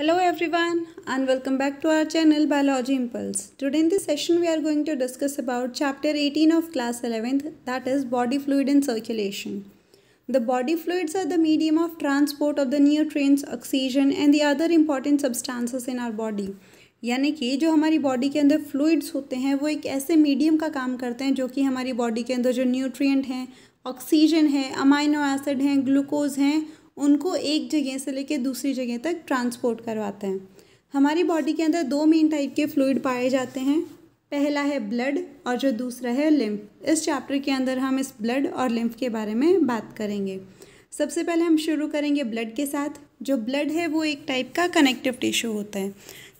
Hello everyone and welcome back to our channel Biology Impulse. Today in this session we are going to discuss about chapter 18 of class 11th that is body fluid in circulation. The body fluids are the medium of transport of the nutrients, oxygen and the other important substances in our body. यानी कि जो हमारी body के अंदर fluids होते हैं वो एक ऐसे मीडियम का काम करते हैं जो कि हमारी बॉडी के अंदर जो न्यूट्रिएंट हैं ऑक्सीजन है अमाइनो एसिड हैं ग्लूकोज हैं उनको एक जगह से लेकर दूसरी जगह तक ट्रांसपोर्ट करवाते हैं हमारी बॉडी के अंदर दो मेन टाइप के फ्लूड पाए जाते हैं पहला है ब्लड और जो दूसरा है लिम्फ इस चैप्टर के अंदर हम इस ब्लड और लिम्फ के बारे में बात करेंगे सबसे पहले हम शुरू करेंगे ब्लड के साथ जो ब्लड है वो एक टाइप का कनेक्टिव टिश्यू होता है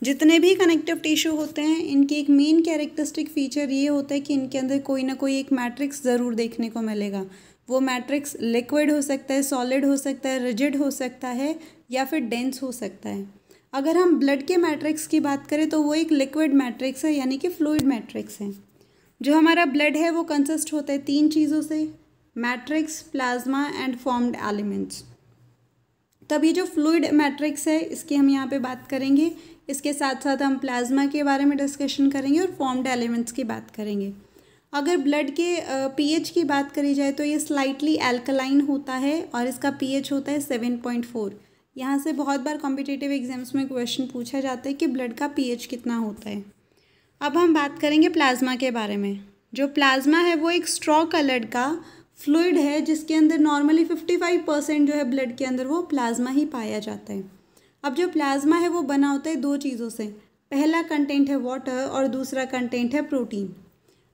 जितने भी कनेक्टिव टिश्यू होते हैं इनकी एक मेन कैरेक्टरिस्टिक फीचर ये होता है कि इनके अंदर कोई ना कोई एक मैट्रिक्स ज़रूर देखने को मिलेगा वो मैट्रिक्स लिक्विड हो सकता है सॉलिड हो सकता है रिजिड हो सकता है या फिर डेंस हो सकता है अगर हम ब्लड के मैट्रिक्स की बात करें तो वो एक लिक्विड मैट्रिक्स है यानी कि फ्लूइड मैट्रिक्स है जो हमारा ब्लड है वो कंसिस्ट होता है तीन चीज़ों से matrix plasma and formed elements तब ये जो फ्लूड मैट्रिक्स है इसकी हम यहाँ पे बात करेंगे इसके साथ साथ हम प्लाज्मा के बारे में डिस्कशन करेंगे और फॉर्म्ड एलिमेंट्स की बात करेंगे अगर ब्लड के पीएच की बात करी जाए तो ये स्लाइटली एल्कलाइन होता है और इसका पीएच होता है सेवन पॉइंट फोर यहाँ से बहुत बार कॉम्पिटेटिव एग्जाम्स में क्वेश्चन पूछा जाता है कि ब्लड का पीएच कितना होता है अब हम बात करेंगे प्लाज्मा के बारे में जो प्लाज्मा है वो एक स्ट्रॉ कलर का फ्लूड है जिसके अंदर नॉर्मली फिफ्टी फाइव परसेंट जो है ब्लड के अंदर वो प्लाज्मा ही पाया जाता है अब जो प्लाज्मा है वो बना होता है दो चीज़ों से पहला कंटेंट है वाटर और दूसरा कंटेंट है प्रोटीन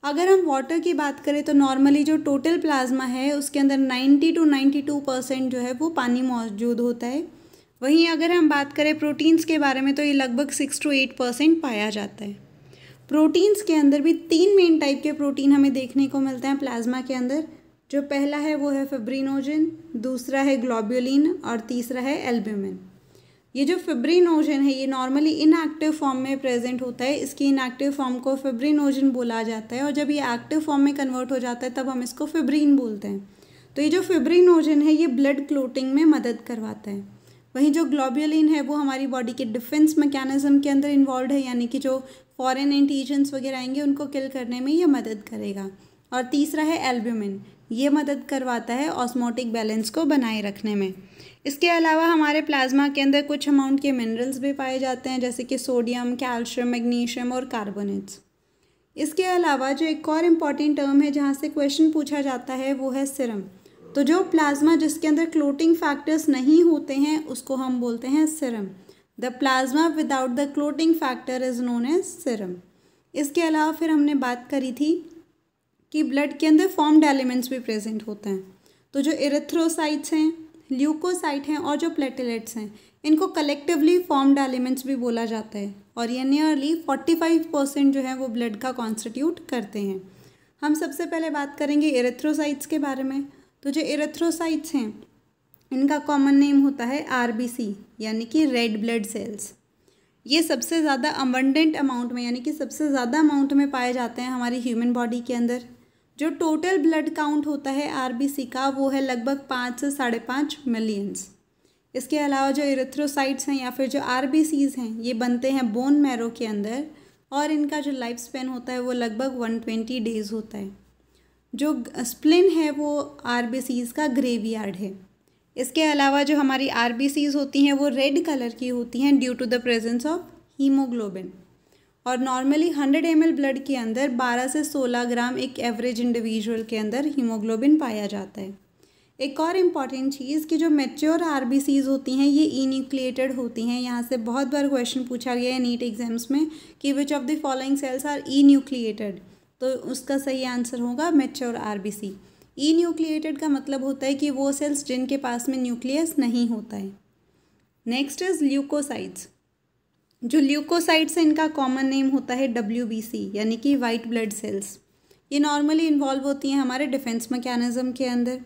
अगर हम वाटर की बात करें तो नॉर्मली जो टोटल प्लाज्मा है उसके अंदर 90 टू 92 परसेंट जो है वो पानी मौजूद होता है वहीं अगर हम बात करें प्रोटीन्स के बारे में तो ये लगभग सिक्स टू एट परसेंट पाया जाता है प्रोटीन्स के अंदर भी तीन मेन टाइप के प्रोटीन हमें देखने को मिलते हैं प्लाज्मा के अंदर जो पहला है वो है फेब्रीनोजिन दूसरा है ग्लोब्यूलिन और तीसरा है एल्ब्यूमिन ये जो ओजन है ये नॉर्मली इनएक्टिव फॉर्म में प्रेजेंट होता है इसकी इनएक्टिव फॉर्म को ओजन बोला जाता है और जब ये एक्टिव फॉर्म में कन्वर्ट हो जाता है तब हम इसको फिब्रीन बोलते हैं तो ये जो ओजन है ये ब्लड क्लोटिंग में मदद करवाता है वहीं जो ग्लोबियलिन है वो हमारी बॉडी के डिफेंस मैकेनिज्म के अंदर इन्वॉल्व है यानी कि जो फॉरेन एंटीजेंस वगैरह आएंगे उनको किल करने में ये मदद करेगा और तीसरा है एल्ब्यूमिन ये मदद करवाता है ऑस्मोटिक बैलेंस को बनाए रखने में इसके अलावा हमारे प्लाज्मा के अंदर कुछ अमाउंट के मिनरल्स भी पाए जाते हैं जैसे कि सोडियम कैल्शियम मैग्नीशियम और कार्बोनेट्स इसके अलावा जो एक और इम्पॉर्टेंट टर्म है जहाँ से क्वेश्चन पूछा जाता है वो है सिरम तो जो प्लाज्मा जिसके अंदर क्लोटिंग फैक्टर्स नहीं होते हैं उसको हम बोलते हैं serum the plasma without the clotting factor is known as serum इसके अलावा फिर हमने बात करी थी कि ब्लड के अंदर फॉर्म्ड एलिमेंट्स भी प्रेजेंट होते हैं तो जो इरेथ्रोसाइट्स हैं ल्यूकोसाइट हैं और जो प्लेटलेट्स हैं इनको कलेक्टिवली फॉर्म्ड एलिमेंट्स भी बोला जाता है और ये नियरली फोर्टी फाइव परसेंट जो है वो ब्लड का कॉन्स्टिट्यूट करते हैं हम सबसे पहले बात करेंगे एरेथ्रोसाइट्स के बारे में तो जो एरेथ्रोसाइट्स हैं इनका कॉमन नेम होता है सी यानी कि रेड ब्लड सेल्स ये सबसे ज़्यादा अबंडेंट अमाउंट में यानी कि सबसे ज़्यादा अमाउंट में पाए जाते हैं हमारी ह्यूमन बॉडी के अंदर जो टोटल ब्लड काउंट होता है आर का वो है लगभग पाँच से साढ़े पाँच मिलियंस इसके अलावा जो इरेथ्रोसाइट्स हैं या फिर जो आर हैं ये बनते हैं बोन मैरो के अंदर और इनका जो लाइफ स्पेन होता है वो लगभग वन ट्वेंटी डेज़ होता है जो स्प्लिन है वो आर का ग्रेव है इसके अलावा जो हमारी आर होती हैं वो रेड कलर की होती हैं due to the presence of haemoglobin और नॉर्मली 100 एम ब्लड के अंदर 12 से 16 ग्राम एक एवरेज इंडिविजुअल के अंदर हीमोग्लोबिन पाया जाता है एक और इम्पॉर्टेंट चीज़ कि जो मेच्योर आर होती हैं ये इनिक्लेटेड होती हैं यहाँ से बहुत बार क्वेश्चन पूछा गया है नीट एग्जाम्स में कि which of the following cells are enucleated तो उसका सही आंसर होगा mature R B C enucleated का मतलब होता है कि वो सेल्स जिनके पास में न्यूक्लियस नहीं होता है नेक्स्ट इज़ ल्यूकोसाइड्स जो ल्यूकोसाइट्स है इनका कॉमन नेम होता है डब्ल्यू यानी कि वाइट ब्लड सेल्स ये नॉर्मली इन्वॉल्व होती हैं हमारे डिफेंस मैकेनिज़्म के अंदर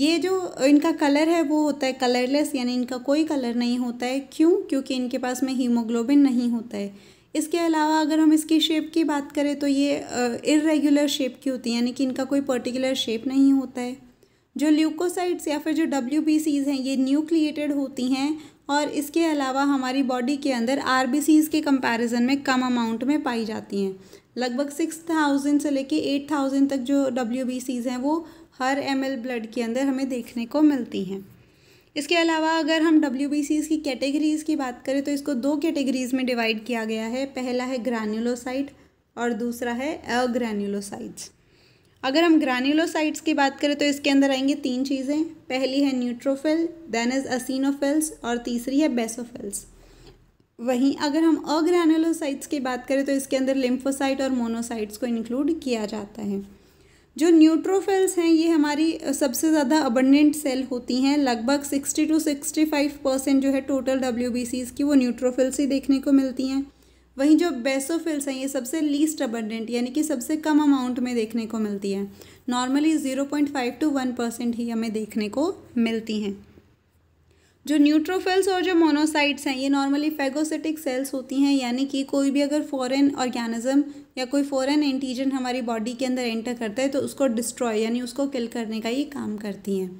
ये जो इनका कलर है वो होता है कलरलेस यानी इनका कोई कलर नहीं होता है क्यों क्योंकि इनके पास में हीमोग्लोबिन नहीं होता है इसके अलावा अगर हम इसकी शेप की बात करें तो ये इरेगुलर शेप की होती है यानी कि इनका कोई पर्टिकुलर शेप नहीं होता है जो ल्यूकोसाइट्स या फिर जो डब्ल्यू हैं ये न्यूक्लिएटेड होती हैं और इसके अलावा हमारी बॉडी के अंदर आर के कंपैरिजन में कम अमाउंट में पाई जाती हैं लगभग सिक्स थाउजेंड से लेके एट थाउजेंड तक जो डब्ल्यू हैं वो हर एम ब्लड के अंदर हमें देखने को मिलती हैं इसके अलावा अगर हम डब्ल्यू की कैटेगरीज़ की बात करें तो इसको दो कैटेगरीज़ में डिवाइड किया गया है पहला है ग्रैन्यूलोसाइट और दूसरा है अग्रैन्यूलोसाइट्स अगर हम ग्रैन्यूलोसाइट्स की बात करें तो इसके अंदर आएंगे तीन चीज़ें पहली है न्यूट्रोफिल देन इज़ असिनोफिल्स और तीसरी है बेसोफिल्स वहीं अगर हम अग्रैन्यूलोसाइट्स की बात करें तो इसके अंदर लिम्फोसाइट और मोनोसाइट्स को इंक्लूड किया जाता है जो न्यूट्रोफिल्स हैं ये हमारी सबसे ज़्यादा अबंडेंट सेल होती हैं लगभग sixty to sixty five percent जो है टोटल डब्ल्यू की वो न्यूट्रोफिल्स ही देखने को मिलती हैं वहीं जो बेसोफिल्स हैं ये सबसे लीस्ट अबंडेंट यानी कि सबसे कम अमाउंट में देखने को मिलती है normally zero point five to one percent ही हमें देखने को मिलती हैं जो न्यूट्रोफिल्स और जो मोनोसाइट्स हैं ये नॉर्मली फेगोसिटिक सेल्स होती हैं यानी कि कोई भी अगर फॉरेन ऑर्गेनिज्म या कोई फॉरेन एंटीजन हमारी बॉडी के अंदर एंटर करता है तो उसको डिस्ट्रॉय यानी उसको किल करने का ये काम करती हैं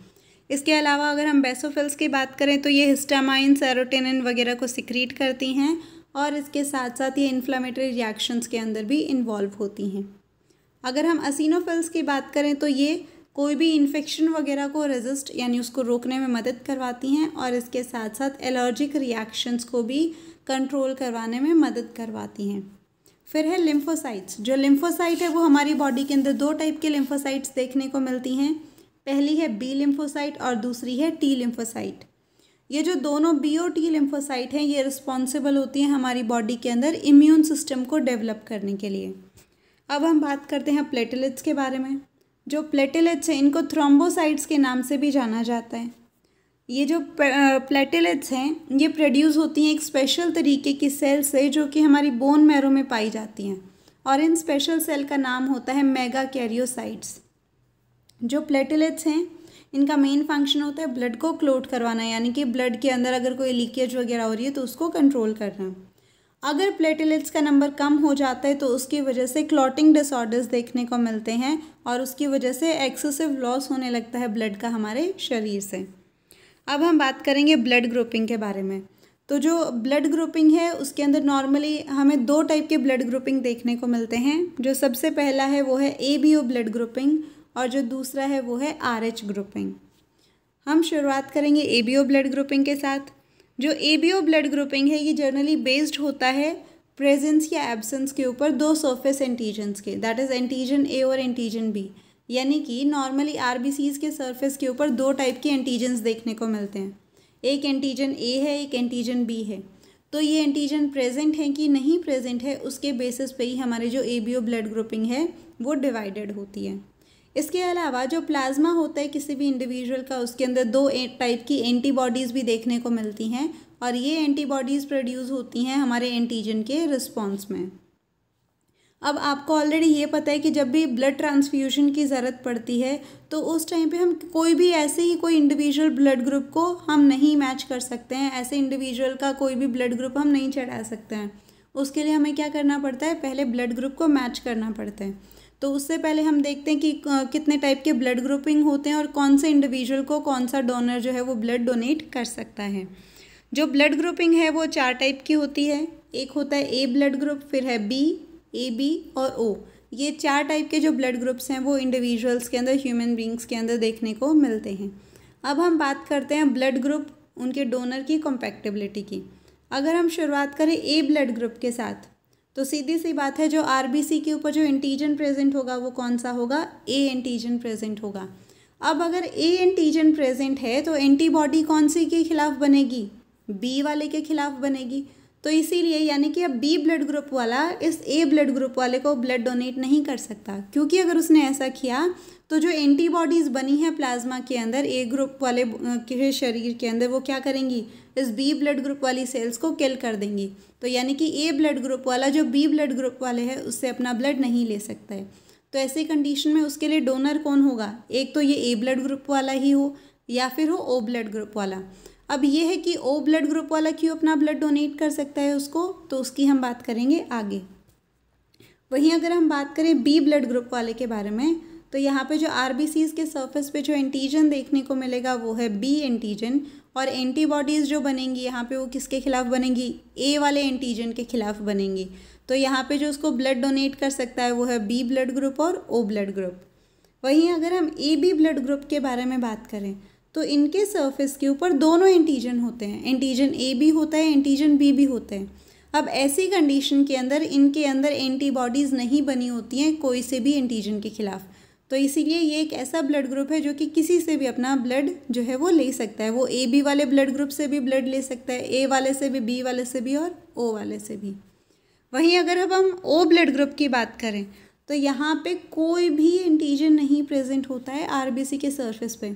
इसके अलावा अगर हम बेसोफिल्स की बात करें तो ये हिस्टामाइन सेरोटेनिन वगैरह को सिक्रीट करती हैं और इसके साथ साथ ये इन्फ्लामेटरी रिएक्शंस के अंदर भी इन्वॉल्व होती हैं अगर हम असिनोफिल्स की बात करें तो ये कोई भी इन्फेक्शन वगैरह को रेजिस्ट यानी उसको रोकने में मदद करवाती हैं और इसके साथ साथ एलर्जिक रिएक्शंस को भी कंट्रोल करवाने में मदद करवाती हैं फिर है लिम्फोसाइट्स जो लिम्फोसाइट है वो हमारी बॉडी के अंदर दो टाइप के लिम्फोसाइट्स देखने को मिलती हैं पहली है बी लिम्फोसाइट और दूसरी है टी लिम्फोसाइट ये जो दोनों बी ओ टी लिम्फोसाइट हैं ये रिस्पॉन्सिबल होती हैं हमारी बॉडी के अंदर इम्यून सिस्टम को डेवलप करने के लिए अब हम बात करते हैं प्लेटलेट्स के बारे में जो प्लेटलेट्स हैं इनको थ्रोम्बोसाइट्स के नाम से भी जाना जाता है ये जो प्लेटलेट्स हैं ये प्रोड्यूस होती हैं एक स्पेशल तरीके की सेल से जो कि हमारी बोन मैरो में पाई जाती हैं और इन स्पेशल सेल का नाम होता है मेगा कैरियोसाइट्स जो प्लेटलेट्स हैं इनका मेन फंक्शन होता है ब्लड को क्लोट करवाना यानी कि ब्लड के अंदर अगर कोई लीकेज वगैरह हो रही है तो उसको कंट्रोल करना अगर प्लेटलेट्स का नंबर कम हो जाता है तो उसकी वजह से क्लॉटिंग डिसऑर्डर्स देखने को मिलते हैं और उसकी वजह से एक्सेसिव लॉस होने लगता है ब्लड का हमारे शरीर से अब हम बात करेंगे ब्लड ग्रुपिंग के बारे में तो जो ब्लड ग्रुपिंग है उसके अंदर नॉर्मली हमें दो टाइप के ब्लड ग्रुपिंग देखने को मिलते हैं जो सबसे पहला है वो है A B O blood grouping और जो दूसरा है वो है आर एच ग्रुपिंग हम शुरुआत करेंगे A B O blood grouping के साथ जो A B O blood grouping है ये जनरली बेस्ड होता है प्रेजेंस या एब्सेंस के ऊपर दो सर्फेस एंटीजेंस के दैट इज़ एंटीजन ए और एंटीजन बी यानी कि नॉर्मली आर बी सीज के सर्फेस के ऊपर दो टाइप के एंटीजेंस देखने को मिलते हैं एक एंटीजन ए है एक एंटीजन बी है तो ये एंटीजन प्रेजेंट है कि नहीं प्रेजेंट है उसके बेसिस पे ही हमारे जो A B O blood grouping है वो डिवाइडेड होती है इसके अलावा जो प्लाज्मा होता है किसी भी इंडिविजुअल का उसके अंदर दो टाइप की एंटीबॉडीज़ भी देखने को मिलती हैं और ये एंटीबॉडीज़ प्रोड्यूस होती हैं हमारे एंटीजन के रिस्पॉन्स में अब आपको ऑलरेडी ये पता है कि जब भी ब्लड ट्रांसफ्यूजन की ज़रूरत पड़ती है तो उस टाइम पे हम कोई भी ऐसे ही कोई इंडिविजुअल ब्लड ग्रुप को हम नहीं मैच कर सकते हैं ऐसे इंडिविजुअल का कोई भी ब्लड ग्रुप हम नहीं चढ़ा सकते हैं उसके लिए हमें क्या करना पड़ता है पहले ब्लड ग्रुप को मैच करना पड़ता है तो उससे पहले हम देखते हैं कि कितने टाइप के ब्लड ग्रुपिंग होते हैं और कौन से इंडिविजुअल को कौन सा डोनर जो है वो ब्लड डोनेट कर सकता है जो ब्लड ग्रुपिंग है वो चार टाइप की होती है एक होता है ए ब्लड ग्रुप फिर है बी ए बी और ओ ये चार टाइप के जो ब्लड ग्रुप्स हैं वो इंडिविजुअल्स के अंदर ह्यूमन बींग्स के अंदर देखने को मिलते हैं अब हम बात करते हैं ब्लड ग्रुप उनके डोनर की कॉम्पैक्टिबिलिटी की अगर हम शुरुआत करें ए ब्लड ग्रुप के साथ तो सीधी सी बात है जो सी के ऊपर जो एंटीजन प्रेजेंट होगा वो कौन सा होगा ए एंटीजन प्रेजेंट होगा अब अगर ए एंटीजन प्रेजेंट है तो एंटीबॉडी कौन सी के खिलाफ बनेगी बी वाले के खिलाफ बनेगी तो इसीलिए यानी कि अब बी ब्लड ग्रुप वाला इस ए ब्लड ग्रुप वाले को ब्लड डोनेट नहीं कर सकता क्योंकि अगर उसने ऐसा किया तो जो एंटीबॉडीज़ बनी है प्लाज्मा के अंदर ए ग्रुप वाले के शरीर के अंदर वो क्या करेंगी इस बी ब्लड ग्रुप वाली सेल्स को किल कर देंगी तो यानी कि ए ब्लड ग्रुप वाला जो बी ब्लड ग्रुप वाले है उससे अपना ब्लड नहीं ले सकता है तो ऐसे कंडीशन में उसके लिए डोनर कौन होगा एक तो ये ए ब्लड ग्रुप वाला ही हो या फिर हो ओ ब्लड ग्रुप वाला अब ये है कि ओ ब्लड ग्रुप वाला क्यों अपना ब्लड डोनेट कर सकता है उसको तो उसकी हम बात करेंगे आगे वहीं अगर हम बात करें बी ब्लड ग्रुप वाले के बारे में तो यहाँ पे जो आर के सर्फेस पे जो एंटीजन देखने को मिलेगा वो है बी एंटीजन और एंटीबॉडीज़ जो बनेंगी यहाँ पे वो किसके खिलाफ बनेंगी ए वाले एंटीजन के खिलाफ बनेंगी तो यहाँ पे जो उसको ब्लड डोनेट कर सकता है वो है बी ब्लड ग्रुप और ओ ब्लड ग्रुप वहीं अगर हम ए बी ब्लड ग्रुप के बारे में बात करें तो इनके सर्फिस के ऊपर दोनों एंटीजन होते हैं एंटीजन ए भी होता है एंटीजन बी भी होते हैं अब ऐसी कंडीशन के अंदर इनके अंदर एंटीबॉडीज़ नहीं बनी होती हैं कोई से भी एंटीजन के खिलाफ तो इसीलिए ये एक ऐसा ब्लड ग्रुप है जो कि किसी से भी अपना ब्लड जो है वो ले सकता है वो ए बी वाले ब्लड ग्रुप से भी ब्लड ले सकता है ए वाले से भी बी वाले से भी और ओ वाले से भी वहीं अगर अब हम ओ ब्लड ग्रुप की बात करें तो यहाँ पे कोई भी एंटीजन नहीं प्रेजेंट होता है सी के सर्फेस पे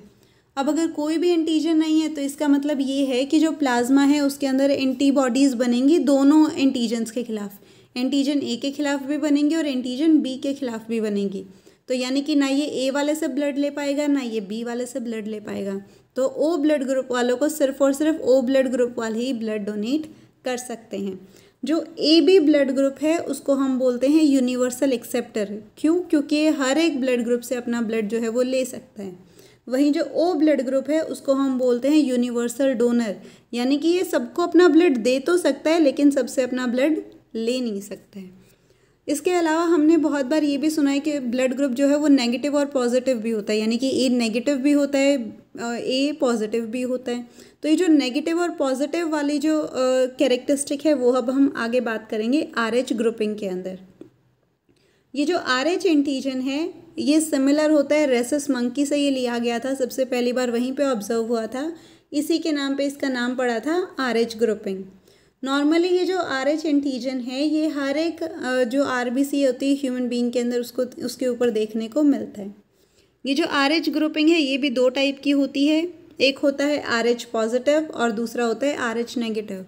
अब अगर कोई भी एंटीजन नहीं है तो इसका मतलब ये है कि जो प्लाज्मा है उसके अंदर एंटीबॉडीज़ बनेंगी दोनों एंटीजन्स के खिलाफ एंटीजन ए के खिलाफ भी बनेंगी और एंटीजन बी के खिलाफ भी बनेंगी तो यानी कि ना ये ए वाले से ब्लड ले पाएगा ना ये बी वाले से ब्लड ले पाएगा तो ओ ब्लड ग्रुप वालों को सिर्फ और सिर्फ ओ ब्लड ग्रुप वाले ही ब्लड डोनेट कर सकते हैं जो ए बी ब्लड ग्रुप है उसको हम बोलते हैं यूनिवर्सल एक्सेप्टर क्यों क्योंकि हर एक ब्लड ग्रुप से अपना ब्लड जो है वो ले सकता है वहीं जो ओ ब्लड ग्रुप है उसको हम बोलते हैं यूनिवर्सल डोनर यानी कि ये सबको अपना ब्लड दे तो सकता है लेकिन सबसे अपना ब्लड ले नहीं सकता है इसके अलावा हमने बहुत बार ये भी सुना है कि ब्लड ग्रुप जो है वो नेगेटिव और पॉजिटिव भी होता है यानी कि ए नेगेटिव भी होता है ए पॉजिटिव भी होता है तो ये जो नेगेटिव और पॉजिटिव वाली जो कैरेक्टरिस्टिक है वो अब हम आगे बात करेंगे आर एच ग्रुपिंग के अंदर ये जो आर एच एंटीजन है ये सिमिलर होता है रेसस मंकी से ये लिया गया था सबसे पहली बार वहीं पे ऑब्जर्व हुआ था इसी के नाम पे इसका नाम पड़ा था आर एच ग्रुपिंग नॉर्मली ये जो आर एच एंटीजन है ये हर एक जो आर बी सी होती है ह्यूमन बींग के अंदर उसको उसके ऊपर देखने को मिलता है ये जो आर एच ग्रुपिंग है ये भी दो टाइप की होती है एक होता है आर एच पॉजिटिव और दूसरा होता है आर एच नेगेटिव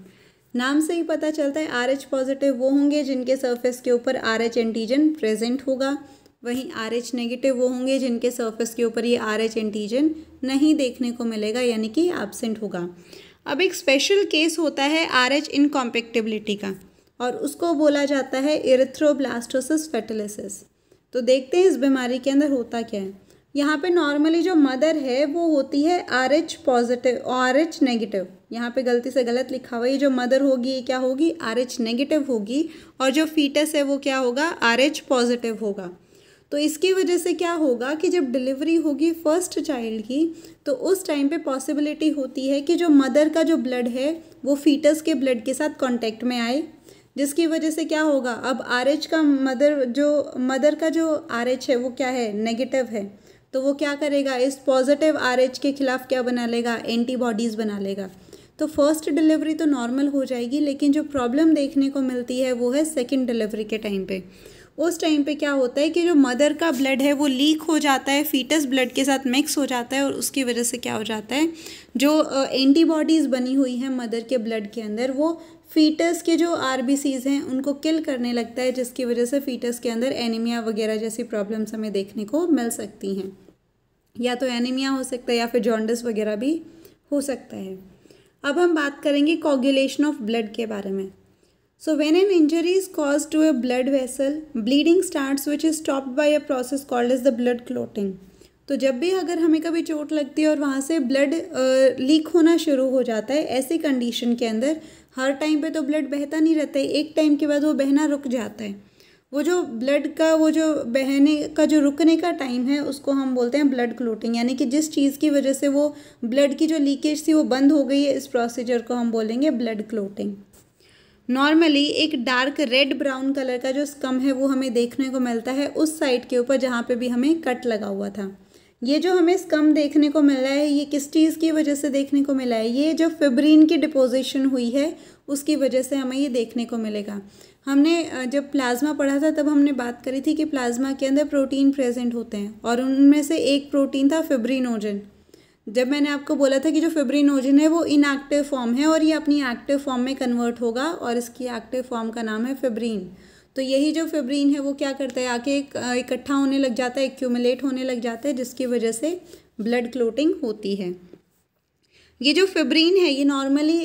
नाम से ही पता चलता है आर एच पॉजिटिव वो होंगे जिनके सर्फेस के ऊपर आर एच एंटीजन प्रेजेंट होगा वहीं आर एच नेगेटिव वो होंगे जिनके सर्फेस के ऊपर ये आर एच एंटीजन नहीं देखने को मिलेगा यानी कि एबसेंट होगा अब एक स्पेशल केस होता है आर एच इनकॉम्पेक्टिबिलिटी का और उसको बोला जाता है इरेथ्रोब्लास्टोसिस फेटेलिसिस तो देखते हैं इस बीमारी के अंदर होता क्या है यहाँ पे नॉर्मली जो मदर है वो होती है R H positive R H negative यहाँ पे गलती से गलत लिखा हुआ है जो मदर होगी ये क्या होगी आर एच नेगेटिव होगी और जो फीटस है वो क्या होगा आर एच पॉजिटिव होगा तो इसकी वजह से क्या होगा कि जब डिलीवरी होगी फर्स्ट चाइल्ड की तो उस टाइम पे पॉसिबिलिटी होती है कि जो मदर का जो ब्लड है वो फीटस के ब्लड के साथ कांटेक्ट में आए जिसकी वजह से क्या होगा अब आर का मदर जो मदर का जो आर है वो क्या है नेगेटिव है तो वो क्या करेगा इस पॉजिटिव आर के खिलाफ क्या बना लेगा एंटीबॉडीज़ बना लेगा तो फर्स्ट डिलीवरी तो नॉर्मल हो जाएगी लेकिन जो प्रॉब्लम देखने को मिलती है वो है सेकेंड डिलीवरी के टाइम पर उस टाइम पे क्या होता है कि जो मदर का ब्लड है वो लीक हो जाता है फीटस ब्लड के साथ मिक्स हो जाता है और उसकी वजह से क्या हो जाता है जो एंटीबॉडीज़ बनी हुई हैं मदर के ब्लड के अंदर वो फीटस के जो आर हैं उनको किल करने लगता है जिसकी वजह से फीटस के अंदर एनीमिया वगैरह जैसी प्रॉब्लम्स हमें देखने को मिल सकती हैं या तो एनीमिया हो सकता है या फिर जॉन्डस वगैरह भी हो सकता है अब हम बात करेंगे कॉगुलेशन ऑफ ब्लड के बारे में So when an injury is caused to a blood vessel, bleeding starts which is stopped by a process called as the blood clotting. तो जब भी अगर हमें कभी चोट लगती है और वहाँ से ब्लड लीक होना शुरू हो जाता है ऐसी कंडीशन के अंदर हर टाइम पे तो ब्लड बहता नहीं रहता है एक टाइम के बाद वो बहना रुक जाता है वो जो ब्लड का वो जो बहने का जो रुकने का टाइम है उसको हम बोलते हैं ब्लड क्लोटिंग यानी कि जिस चीज़ की वजह से वो ब्लड की जो लीकेज थी वो बंद हो गई है इस प्रोसीजर को हम बोलेंगे ब्लड क्लोटिंग नॉर्मली एक डार्क रेड ब्राउन कलर का जो स्कम है वो हमें देखने को मिलता है उस साइड के ऊपर जहाँ पे भी हमें कट लगा हुआ था ये जो हमें स्कम देखने को मिल रहा है ये किस चीज़ की वजह से देखने को मिला है ये जो फिब्रीन की डिपोजिशन हुई है उसकी वजह से हमें ये देखने को मिलेगा हमने जब प्लाज्मा पढ़ा था तब हमने बात करी थी कि प्लाज्मा के अंदर प्रोटीन प्रेजेंट होते हैं और उनमें से एक प्रोटीन था फिब्रीनोजन जब मैंने आपको बोला था कि जो फेब्रिनोजिन है वो इनएक्टिव फॉर्म है और ये अपनी एक्टिव फॉर्म में कन्वर्ट होगा और इसकी एक्टिव फॉर्म का नाम है फेब्रिन तो यही जो फेब्रीन है वो क्या करता है आके इकट्ठा होने लग जाता है एक्यूमुलेट होने लग जाता है जिसकी वजह से ब्लड क्लोटिंग होती है ये जो फेब्रिन है ये नॉर्मली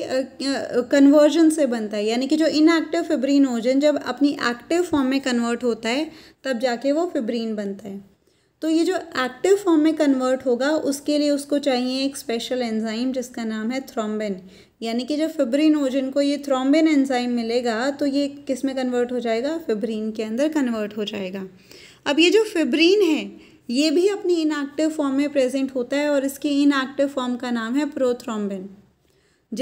कन्वर्जन से बनता है यानी कि जो इनएक्टिव फेब्रिनोजन जब अपनी एक्टिव फॉर्म में कन्वर्ट होता है तब जाके वो फेब्रिन बनता है तो ये जो एक्टिव फॉर्म में कन्वर्ट होगा उसके लिए उसको चाहिए एक स्पेशल एंजाइम जिसका नाम है थ्रोम्बिन यानी कि जब फिब्रिनोजन को ये थ्रोम्बिन एंजाइम मिलेगा तो ये किस में कन्वर्ट हो जाएगा फिब्रीन के अंदर कन्वर्ट हो जाएगा अब ये जो फिब्रीन है ये भी अपनी इनएक्टिव फॉर्म में प्रेजेंट होता है और इसकी इनएक्टिव फॉर्म का नाम है प्रोथ्रोम्बिन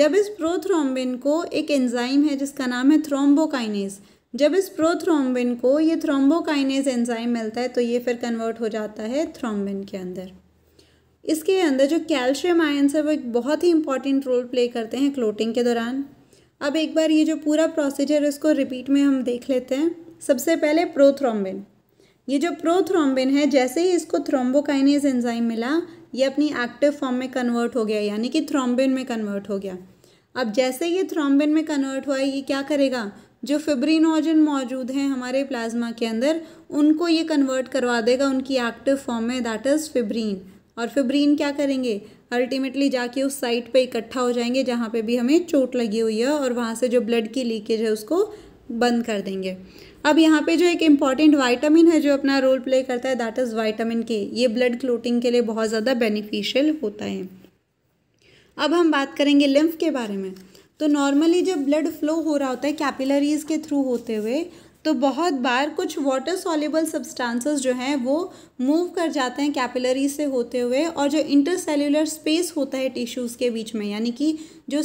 जब इस प्रोथ्रोम्बिन को एक एंजाइम है जिसका नाम है थ्रोम्बोकाइनेज जब इस प्रोथ्रोम्बिन को ये थ्रोम्बोकाइनेज एंजाइम मिलता है तो ये फिर कन्वर्ट हो जाता है थ्रोम्बिन के अंदर इसके अंदर जो कैल्शियम आयन्स है वो एक बहुत ही इंपॉर्टेंट रोल प्ले करते हैं क्लोटिंग के दौरान अब एक बार ये जो पूरा प्रोसीजर इसको रिपीट में हम देख लेते हैं सबसे पहले प्रोथ्रोम्बिन ये जो प्रोथ्रोम्बिन है जैसे ही इसको थ्रोम्बोकाइनेज एंजाइम मिला ये अपनी एक्टिव फॉर्म में कन्वर्ट हो गया यानी कि थ्रोम्बिन में कन्वर्ट हो गया अब जैसे ये थ्रोम्बिन में कन्वर्ट हुआ ये क्या करेगा जो फिब्रीनोजन मौजूद हैं हमारे प्लाज्मा के अंदर उनको ये कन्वर्ट करवा देगा उनकी एक्टिव फॉर्म में दैट इज़ फिब्रीन और फिब्रीन क्या करेंगे अल्टीमेटली जाके उस साइट पे इकट्ठा हो जाएंगे जहाँ पे भी हमें चोट लगी हुई है और वहाँ से जो ब्लड की लीकेज है उसको बंद कर देंगे अब यहाँ पे जो एक इम्पॉर्टेंट वाइटामिन है जो अपना रोल प्ले करता है दैट इज़ वाइटामिन के ये ब्लड क्लोटिंग के लिए बहुत ज़्यादा बेनिफिशियल होता है अब हम बात करेंगे लिम्फ के बारे में तो नॉर्मली जब ब्लड फ्लो हो रहा होता है कैपिलरीज के थ्रू होते हुए तो बहुत बार कुछ वाटर सॉलेबल सब्सटेंसेस जो हैं वो मूव कर जाते हैं कैपिलरी से होते हुए और जो इंटरसेल्युलर स्पेस होता है टिश्यूज़ के बीच में यानी कि जो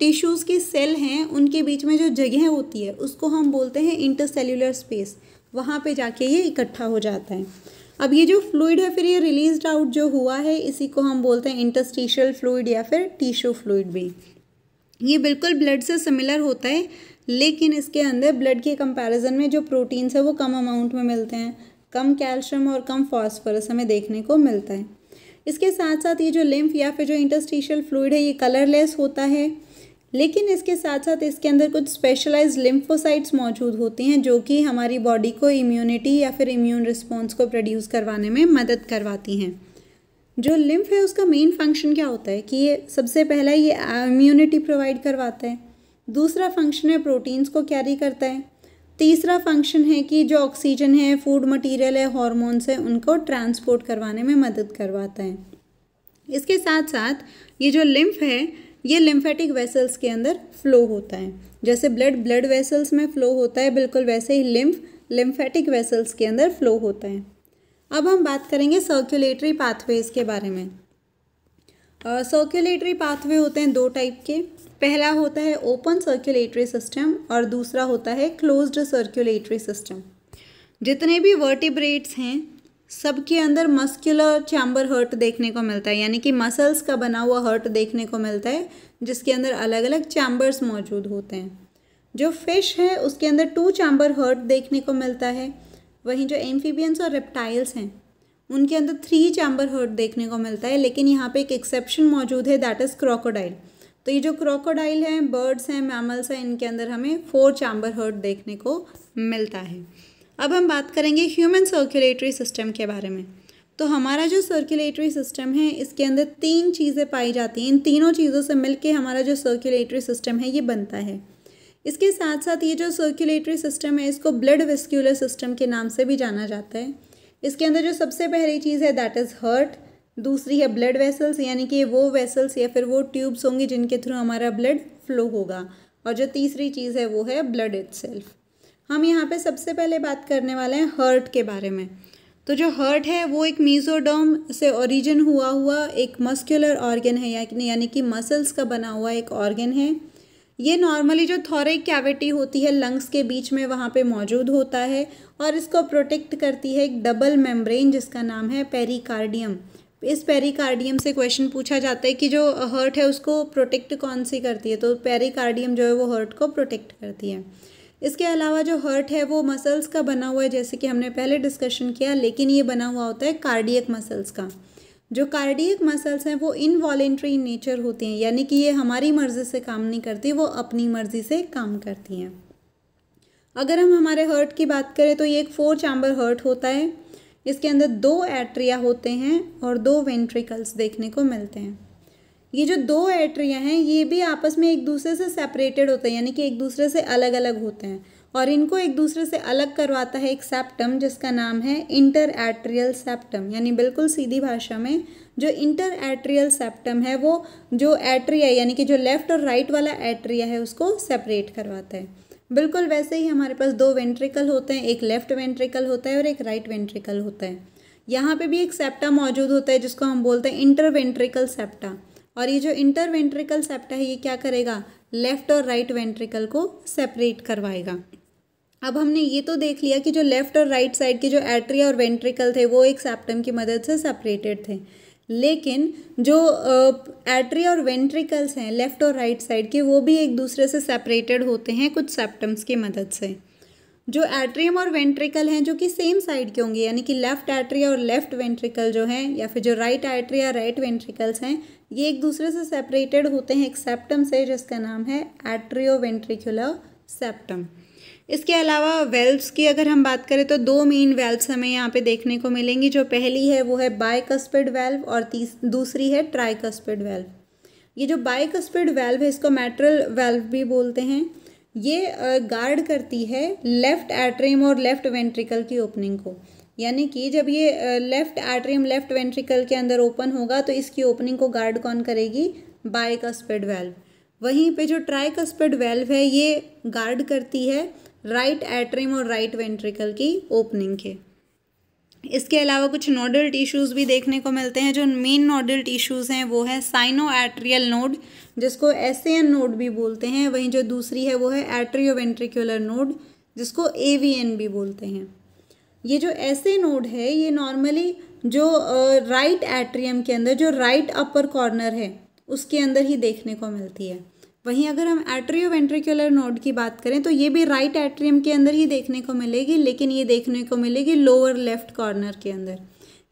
टिश्यूज़ की सेल हैं उनके बीच में जो जगह होती है उसको हम बोलते हैं इंटरसेल्युलर स्पेस वहाँ पे जाके ये इकट्ठा हो जाता है अब ये जो फ्लूड है फिर ये रिलीज आउट जो हुआ है इसी को हम बोलते हैं इंटस्टिशल फ्लूड या फिर टिश्यू फ्लूड भी ये बिल्कुल ब्लड से सिमिलर होता है लेकिन इसके अंदर ब्लड के कंपैरिजन में जो प्रोटीन्स है वो कम अमाउंट में मिलते हैं कम कैल्शियम और कम फॉस्फोरस हमें देखने को मिलता है इसके साथ साथ ये जो लिम्फ या फिर जो इंटरस्टिशियल फ्लूड है ये कलरलेस होता है लेकिन इसके साथ साथ इसके अंदर कुछ स्पेशलाइज लिम्फोसाइट्स मौजूद होती हैं जो कि हमारी बॉडी को इम्यूनिटी या फिर इम्यून रिस्पॉन्स को प्रोड्यूस करवाने में मदद करवाती हैं जो लिम्फ है उसका मेन फंक्शन क्या होता है कि ये सबसे पहला ये इम्यूनिटी प्रोवाइड करवाता है दूसरा फंक्शन है प्रोटीन्स को कैरी करता है तीसरा फंक्शन है कि जो ऑक्सीजन है फूड मटेरियल है हॉर्मोन्स है उनको ट्रांसपोर्ट करवाने में मदद करवाता है इसके साथ साथ ये जो लिम्फ है ये लिम्फेटिक वेसल्स के अंदर फ्लो होता है जैसे ब्लड ब्लड वेसल्स में फ़्लो होता है बिल्कुल वैसे ही लिम्फ लिम्फेटिक वेसल्स के अंदर फ्लो होता है अब हम बात करेंगे सर्कुलेटरी पाथवेज के बारे में सर्कुलेटरी पाथवे होते हैं दो टाइप के पहला होता है ओपन सर्कुलेटरी सिस्टम और दूसरा होता है क्लोज्ड सर्कुलेटरी सिस्टम जितने भी वर्टिब्रेट्स हैं सबके अंदर मस्कुलर चैम्बर हर्ट देखने को मिलता है यानी कि मसल्स का बना हुआ हर्ट देखने को मिलता है जिसके अंदर अलग अलग चैम्बर्स मौजूद होते हैं जो फिश है उसके अंदर टू चैम्बर हर्ट देखने को मिलता है वहीं जो एम्फीबियंस और रेप्टाइल्स हैं उनके अंदर थ्री चैम्बर हर्ट देखने को मिलता है लेकिन यहाँ पे एक एक्सेप्शन मौजूद है दैट इज़ क्रोकोडाइल तो ये जो क्रोकोडाइल हैं बर्ड्स हैं मैमल्स हैं इनके अंदर हमें फोर चैम्बर हर्ट देखने को मिलता है अब हम बात करेंगे ह्यूमन सर्कुलेटरी सिस्टम के बारे में तो हमारा जो सर्कुलेटरी सिस्टम है इसके अंदर तीन चीज़ें पाई जाती हैं इन तीनों चीज़ों से मिलके हमारा जो सर्कुलेटरी सिस्टम है ये बनता है इसके साथ साथ ये जो सर्कुलेटरी सिस्टम है इसको ब्लड वेस्क्यूलर सिस्टम के नाम से भी जाना जाता है इसके अंदर जो सबसे पहली चीज़ है दैट इज़ हर्ट दूसरी है ब्लड वेसल्स यानी कि वो वेसल्स या फिर वो ट्यूब्स होंगी जिनके थ्रू हमारा ब्लड फ्लो होगा और जो तीसरी चीज़ है वो है ब्लड इट्सेल्फ हम यहाँ पे सबसे पहले बात करने वाले हैं हर्ट के बारे में तो जो हर्ट है वो एक मीजोडर्म से ओरिजिन हुआ हुआ एक मस्कुलर ऑर्गन है यानी यानी कि मसल्स का बना हुआ एक ऑर्गन है ये नॉर्मली जो थॉरिक कैविटी होती है लंग्स के बीच में वहाँ पे मौजूद होता है और इसको प्रोटेक्ट करती है एक डबल मेम्ब्रेन जिसका नाम है पेरिकार्डियम इस पेरिकार्डियम से क्वेश्चन पूछा जाता है कि जो हर्ट है उसको प्रोटेक्ट कौन सी करती है तो पेरिकार्डियम जो है वो हर्ट को प्रोटेक्ट करती है इसके अलावा जो हर्ट है वो मसल्स का बना हुआ है जैसे कि हमने पहले डिस्कशन किया लेकिन ये बना हुआ होता है कार्डियक मसल्स का जो कार्डियक मसल्स हैं वो इनवॉलेंट्री इन नेचर होते हैं यानी कि ये हमारी मर्ज़ी से काम नहीं करती वो अपनी मर्ज़ी से काम करती हैं अगर हम हमारे हर्ट की बात करें तो ये एक फोर चैम्बर हर्ट होता है इसके अंदर दो एट्रिया होते हैं और दो वेंट्रिकल्स देखने को मिलते हैं ये जो दो एट्रिया हैं ये भी आपस में एक दूसरे से सेपरेटेड होते हैं यानी कि एक दूसरे से अलग अलग होते हैं और इनको एक दूसरे से अलग करवाता है एक सेप्टम जिसका नाम है इंटर एट्रियल सेप्टम यानी बिल्कुल सीधी भाषा में जो इंटर एट्रियल सेप्टम है वो जो एट्रिया यानी कि जो लेफ्ट और राइट वाला एट्रिया है उसको सेपरेट करवाता है बिल्कुल वैसे ही हमारे पास दो वेंट्रिकल होते हैं एक लेफ्ट वेंट्रिकल होता है और एक राइट वेंट्रिकल होता है यहाँ पे भी एक सेप्टा मौजूद होता है जिसको हम बोलते हैं इंटरवेंट्रिकल सेप्टा और ये जो इंटरवेंट्रिकल सेप्टा है ये क्या करेगा लेफ्ट और राइट वेंट्रिकल को सेपरेट करवाएगा अब हमने ये तो देख लिया कि जो लेफ़्ट और राइट right साइड के जो एट्रिया और वेंट्रिकल थे वो एक सेप्टम की मदद से सेपरेटेड थे लेकिन जो एट्रिया और वेंट्रिकल्स हैं लेफ़्ट और राइट right साइड के वो भी एक दूसरे से सेपरेटेड होते हैं कुछ सेप्टम्स की मदद से जो एट्रियम और वेंट्रिकल हैं जो कि सेम साइड के होंगे यानी कि लेफ़्ट एट्रिया और लेफ़्ट वेंट्रिकल जो हैं या फिर जो राइट एट्रिया राइट वेंट्रिकल्स हैं ये एक दूसरे से सेपरेटेड होते हैं एक सेप्टम से जिसका नाम है एट्रियो वेंट्रिकुलर सेप्टम इसके अलावा वेल्व्स की अगर हम बात करें तो दो मेन वेल्व्स हमें यहाँ पे देखने को मिलेंगी जो पहली है वो है बाइकस्पिड वेल्व और दूसरी है ट्राइकस्पिड वेल्व ये जो बाइकस्पिड वेल्व है इसको मेट्रल वेल्व भी बोलते हैं ये गार्ड करती है लेफ़्ट एट्रियम और लेफ़्ट वेंट्रिकल की ओपनिंग को यानी कि जब ये लेफ़्ट एट्रियम लेफ़्ट वेंट्रिकल के अंदर ओपन होगा तो इसकी ओपनिंग को गार्ड कौन करेगी बाइकस्पिड वेल्व वहीं पे जो ट्राइकस्पिड वेल्व है ये गार्ड करती है राइट एट्रिम और राइट वेंट्रिकल की ओपनिंग के इसके अलावा कुछ नोडल टिश्यूज़ भी देखने को मिलते हैं जो मेन नोडल टिश्यूज़ हैं वो है साइनो एट्रियल नोड जिसको एस एन नोड भी बोलते हैं वहीं जो दूसरी है वो है एट्रियो वेंट्रिकुलर नोड जिसको ए वी एन भी बोलते हैं ये जो ऐसे नोड है ये नॉर्मली जो राइट एट्रियम के अंदर जो राइट अपर कॉर्नर है उसके अंदर ही देखने को मिलती है वहीं अगर हम एट्रियो वेंट्रिकुलर नोड की बात करें तो ये भी राइट एट्रियम के अंदर ही देखने को मिलेगी लेकिन ये देखने को मिलेगी लोअर लेफ्ट कॉर्नर के अंदर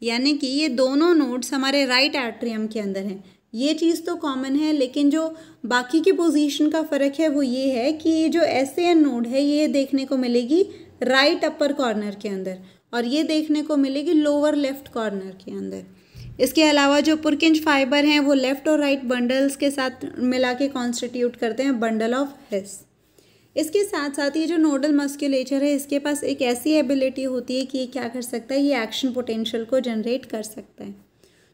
यानी कि ये दोनों नोड्स हमारे राइट एट्रियम के अंदर हैं ये चीज़ तो कॉमन है लेकिन जो बाकी की पोजीशन का फ़र्क है वो ये है कि ये जो एस एन नोड है ये देखने को मिलेगी राइट अपर कॉर्नर के अंदर और ये देखने को मिलेगी लोअर लेफ्ट कॉर्नर के अंदर इसके अलावा जो पुरकिंज फाइबर हैं वो लेफ़्ट और राइट बंडल्स के साथ मिला के कॉन्स्टिट्यूट करते हैं बंडल ऑफ हिस्स इसके साथ साथ ये जो नोडल मस्क्यूलेचर है इसके पास एक ऐसी एबिलिटी होती है कि ये क्या कर सकता है ये एक्शन पोटेंशियल को जनरेट कर सकता है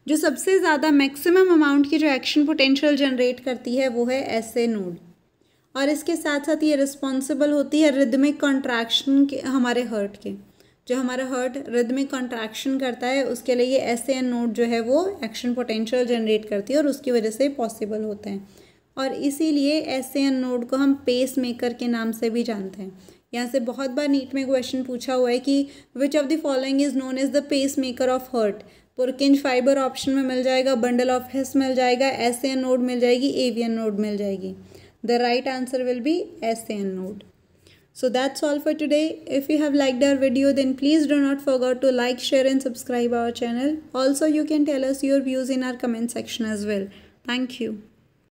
जो सबसे ज़्यादा मैक्सिमम अमाउंट की जो एक्शन पोटेंशियल जनरेट करती है वो है ऐसे नोड और इसके साथ साथ ये रिस्पॉन्सिबल होती है रिदमिक कॉन्ट्रैक्शन के हमारे हर्ट के जो हमारा हर्ट रिदमिक कॉन्ट्रैक्शन करता है उसके लिए ये एस एन नोट जो है वो एक्शन पोटेंशियल जनरेट करती है और उसकी वजह से पॉसिबल होते हैं और इसीलिए एस एन नोट को हम पेस मेकर के नाम से भी जानते हैं यहाँ से बहुत बार नीट में क्वेश्चन पूछा हुआ है कि which of the following is known as the pacemaker of heart Purkinje fibre option में मिल जाएगा बंडल ऑफ हिस मिल जाएगा एस एन नोड मिल जाएगी एवियन नोड मिल जाएगी the right answer will be S N node So that's all for today. If you have liked our video then please do not forget to like, share and subscribe our channel. Also you can tell us your views in our comment section as well. Thank you.